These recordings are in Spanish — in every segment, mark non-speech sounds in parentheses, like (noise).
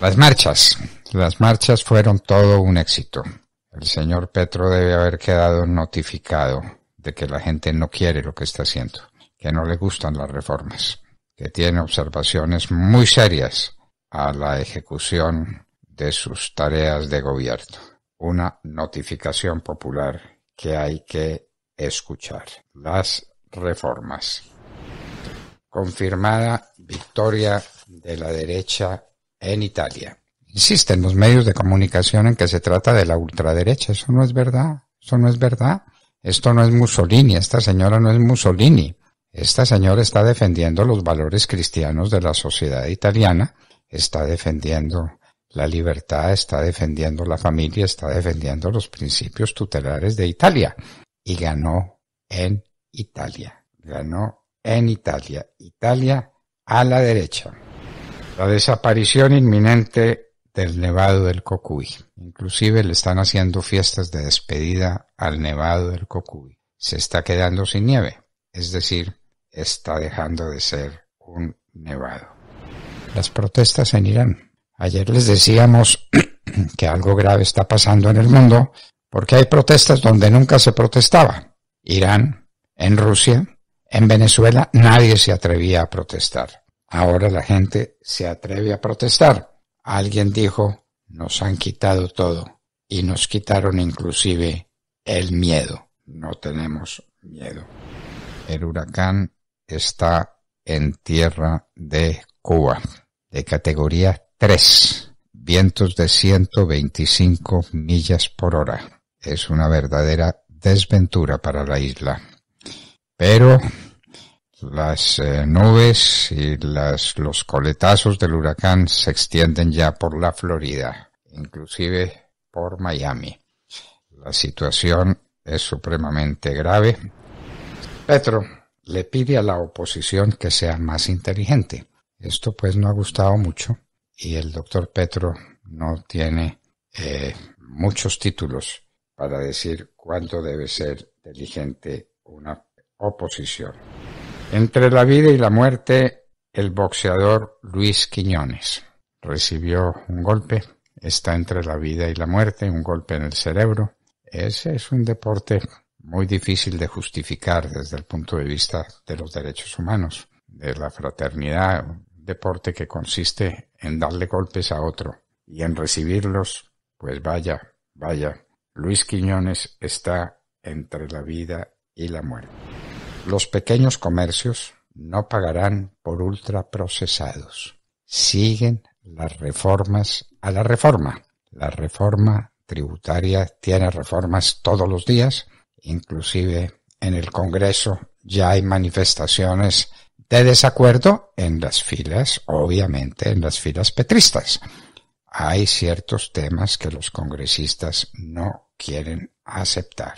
Las marchas. Las marchas fueron todo un éxito. El señor Petro debe haber quedado notificado de que la gente no quiere lo que está haciendo, que no le gustan las reformas, que tiene observaciones muy serias a la ejecución de sus tareas de gobierno. Una notificación popular que hay que escuchar. Las reformas. Confirmada victoria de la derecha en Italia. Insisten los medios de comunicación en que se trata de la ultraderecha. Eso no es verdad. Eso no es verdad. Esto no es Mussolini. Esta señora no es Mussolini. Esta señora está defendiendo los valores cristianos de la sociedad italiana. Está defendiendo la libertad, está defendiendo la familia, está defendiendo los principios tutelares de Italia. Y ganó en Italia. Ganó en Italia. Italia a la derecha la desaparición inminente del Nevado del Cocuy. Inclusive le están haciendo fiestas de despedida al Nevado del Cocuy. Se está quedando sin nieve, es decir, está dejando de ser un nevado. Las protestas en Irán. Ayer les decíamos (clears throat) que algo grave está pasando en el mundo porque hay protestas donde nunca se protestaba. Irán, en Rusia, en Venezuela nadie se atrevía a protestar. Ahora la gente se atreve a protestar. Alguien dijo, nos han quitado todo y nos quitaron inclusive el miedo. No tenemos miedo. El huracán está en tierra de Cuba, de categoría 3, vientos de 125 millas por hora. Es una verdadera desventura para la isla. Pero las eh, nubes y los coletazos del huracán se extienden ya por la Florida, inclusive por Miami. La situación es supremamente grave. Petro le pide a la oposición que sea más inteligente. Esto pues no ha gustado mucho y el doctor Petro no tiene eh, muchos títulos para decir cuánto debe ser inteligente una oposición. Entre la vida y la muerte, el boxeador Luis Quiñones recibió un golpe, está entre la vida y la muerte, un golpe en el cerebro. Ese es un deporte muy difícil de justificar desde el punto de vista de los derechos humanos, de la fraternidad, un deporte que consiste en darle golpes a otro y en recibirlos, pues vaya, vaya, Luis Quiñones está entre la vida y la muerte. Los pequeños comercios no pagarán por ultraprocesados. Siguen las reformas a la reforma. La reforma tributaria tiene reformas todos los días, inclusive en el Congreso ya hay manifestaciones de desacuerdo en las filas, obviamente en las filas petristas. Hay ciertos temas que los congresistas no quieren aceptar.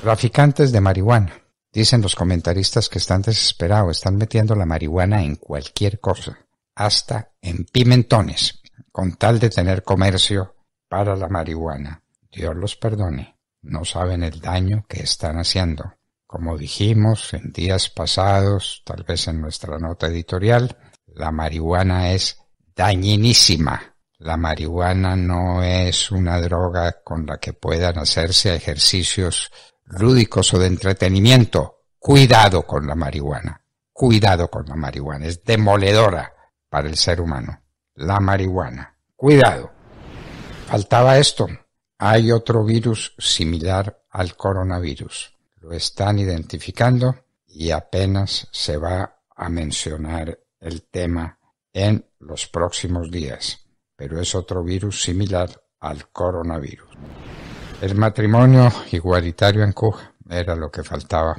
Traficantes de marihuana. Dicen los comentaristas que están desesperados, están metiendo la marihuana en cualquier cosa, hasta en pimentones, con tal de tener comercio para la marihuana. Dios los perdone, no saben el daño que están haciendo. Como dijimos en días pasados, tal vez en nuestra nota editorial, la marihuana es dañinísima. La marihuana no es una droga con la que puedan hacerse ejercicios lúdicos o de entretenimiento, cuidado con la marihuana. Cuidado con la marihuana. Es demoledora para el ser humano. La marihuana. Cuidado. Faltaba esto. Hay otro virus similar al coronavirus. Lo están identificando y apenas se va a mencionar el tema en los próximos días, pero es otro virus similar al coronavirus. El matrimonio igualitario en Cuba era lo que faltaba.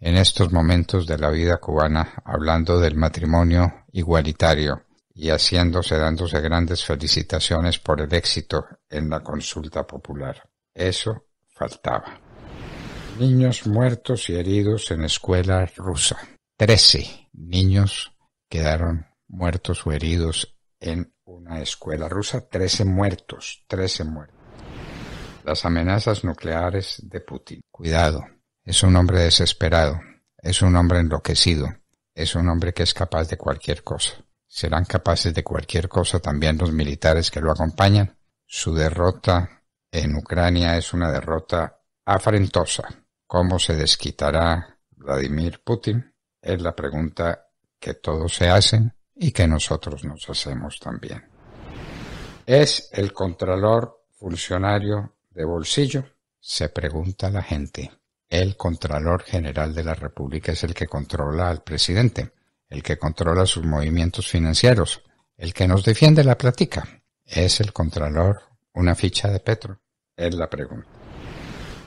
En estos momentos de la vida cubana, hablando del matrimonio igualitario y haciéndose, dándose grandes felicitaciones por el éxito en la consulta popular. Eso faltaba. Niños muertos y heridos en escuela rusa. Trece niños quedaron muertos o heridos en una escuela rusa. Trece muertos, trece muertos las amenazas nucleares de Putin. Cuidado, es un hombre desesperado, es un hombre enloquecido, es un hombre que es capaz de cualquier cosa. ¿Serán capaces de cualquier cosa también los militares que lo acompañan? Su derrota en Ucrania es una derrota afrentosa. ¿Cómo se desquitará Vladimir Putin? Es la pregunta que todos se hacen y que nosotros nos hacemos también. Es el contralor funcionario bolsillo? Se pregunta la gente. El Contralor General de la República es el que controla al presidente, el que controla sus movimientos financieros, el que nos defiende la platica. ¿Es el Contralor una ficha de Petro? Es la pregunta.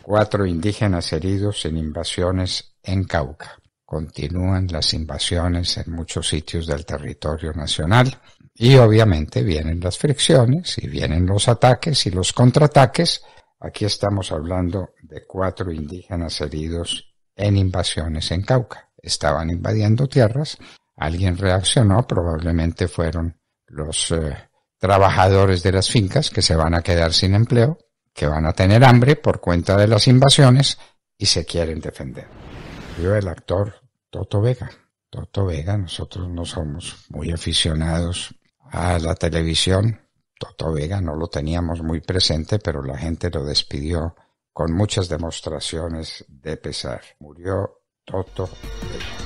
Cuatro indígenas heridos en invasiones en Cauca. Continúan las invasiones en muchos sitios del territorio nacional y obviamente vienen las fricciones y vienen los ataques y los contraataques Aquí estamos hablando de cuatro indígenas heridos en invasiones en Cauca. Estaban invadiendo tierras, alguien reaccionó, probablemente fueron los eh, trabajadores de las fincas que se van a quedar sin empleo, que van a tener hambre por cuenta de las invasiones y se quieren defender. Yo el actor Toto Vega. Toto Vega, nosotros no somos muy aficionados a la televisión, Toto Vega no lo teníamos muy presente, pero la gente lo despidió con muchas demostraciones de pesar. Murió Toto Vega.